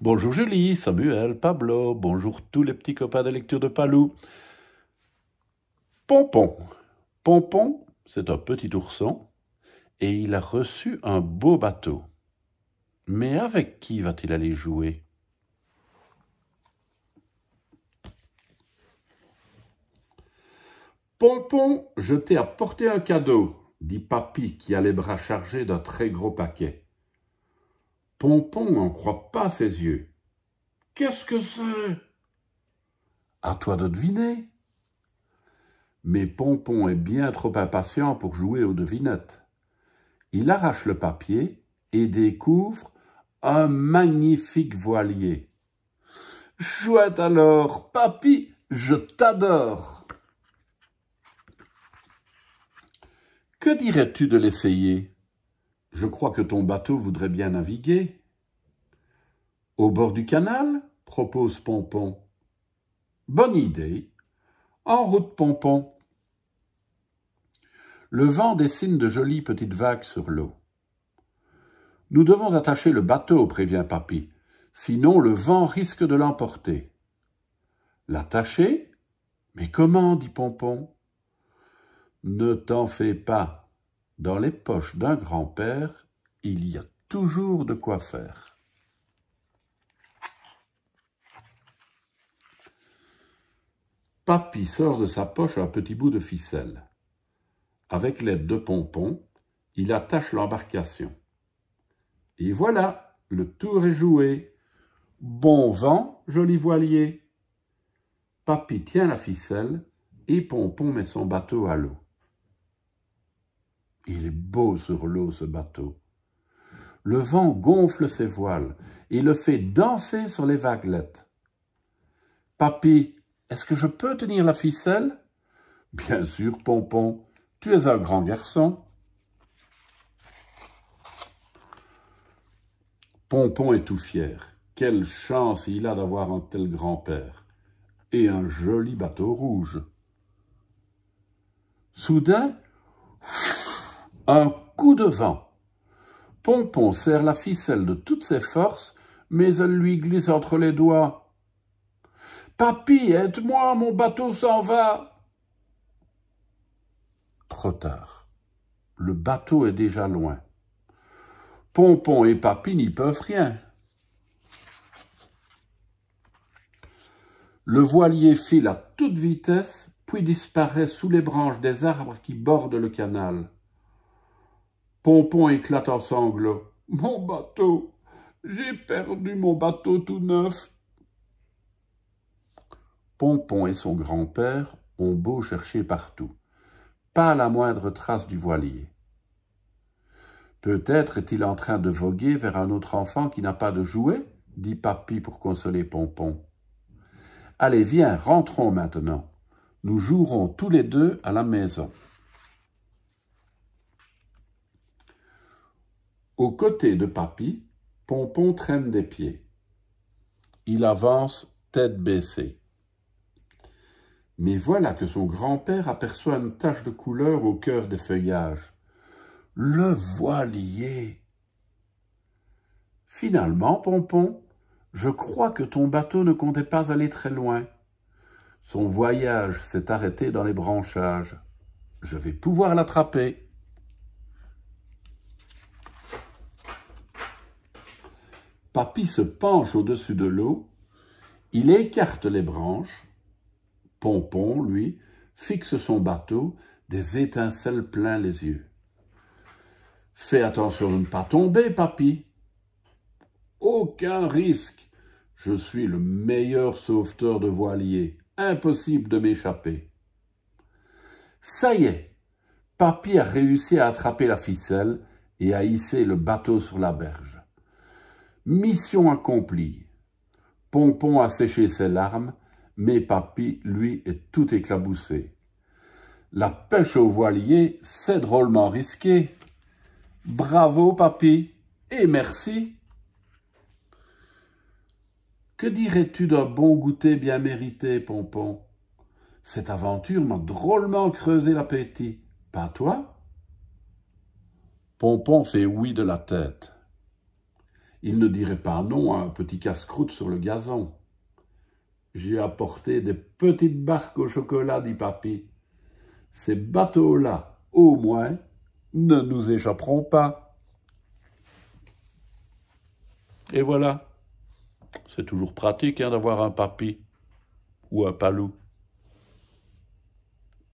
Bonjour Julie, Samuel, Pablo, bonjour tous les petits copains de lecture de Palou. Pompon. Pompon, c'est un petit ourson, et il a reçu un beau bateau. Mais avec qui va-t-il aller jouer Pompon, je t'ai apporté un cadeau, dit Papy qui a les bras chargés d'un très gros paquet. Pompon n'en croit pas ses yeux. Qu'est-ce que c'est À toi de deviner. Mais Pompon est bien trop impatient pour jouer aux devinettes. Il arrache le papier et découvre un magnifique voilier. Chouette alors, papy, je t'adore. Que dirais-tu de l'essayer je crois que ton bateau voudrait bien naviguer. Au bord du canal propose Pompon. Bonne idée. En route, Pompon. Le vent dessine de jolies petites vagues sur l'eau. Nous devons attacher le bateau, prévient Papy, sinon le vent risque de l'emporter. L'attacher Mais comment dit Pompon. Ne t'en fais pas, dans les poches d'un grand-père, il y a toujours de quoi faire. Papy sort de sa poche un petit bout de ficelle. Avec l'aide de Pompon, il attache l'embarcation. Et voilà, le tour est joué. Bon vent, joli voilier. Papy tient la ficelle et Pompon met son bateau à l'eau. Il est beau sur l'eau ce bateau. Le vent gonfle ses voiles et le fait danser sur les vaguelettes. Papy, est-ce que je peux tenir la ficelle Bien sûr, Pompon, tu es un grand garçon. Pompon est tout fier. Quelle chance il a d'avoir un tel grand-père. Et un joli bateau rouge. Soudain, un coup de vent. Pompon serre la ficelle de toutes ses forces, mais elle lui glisse entre les doigts. Papy, aide-moi, mon bateau s'en va. Trop tard. Le bateau est déjà loin. Pompon et Papy n'y peuvent rien. Le voilier file à toute vitesse, puis disparaît sous les branches des arbres qui bordent le canal. Pompon éclate en sanglots. Mon bateau, j'ai perdu mon bateau tout neuf. Pompon et son grand-père ont beau chercher partout. Pas la moindre trace du voilier. Peut-être est-il en train de voguer vers un autre enfant qui n'a pas de jouet, dit Papy pour consoler Pompon. Allez, viens, rentrons maintenant. Nous jouerons tous les deux à la maison. Aux côté de Papy, Pompon traîne des pieds. Il avance tête baissée. Mais voilà que son grand-père aperçoit une tache de couleur au cœur des feuillages. Le voilier Finalement, Pompon, je crois que ton bateau ne comptait pas aller très loin. Son voyage s'est arrêté dans les branchages. Je vais pouvoir l'attraper. Papy se penche au-dessus de l'eau, il écarte les branches. Pompon, lui, fixe son bateau, des étincelles plein les yeux. Fais attention de ne pas tomber, papy. Aucun risque. Je suis le meilleur sauveteur de voiliers. Impossible de m'échapper. Ça y est, papy a réussi à attraper la ficelle et à hisser le bateau sur la berge. Mission accomplie. Pompon a séché ses larmes, mais Papy, lui, est tout éclaboussé. La pêche au voilier, c'est drôlement risqué. Bravo, papy, et merci. Que dirais-tu d'un bon goûter bien mérité, Pompon Cette aventure m'a drôlement creusé l'appétit. Pas toi Pompon fait oui de la tête. Il ne dirait pas non à un petit casse-croûte sur le gazon. J'ai apporté des petites barques au chocolat, dit papy. Ces bateaux-là, au moins, ne nous échapperont pas. Et voilà. C'est toujours pratique hein, d'avoir un papy ou un palou.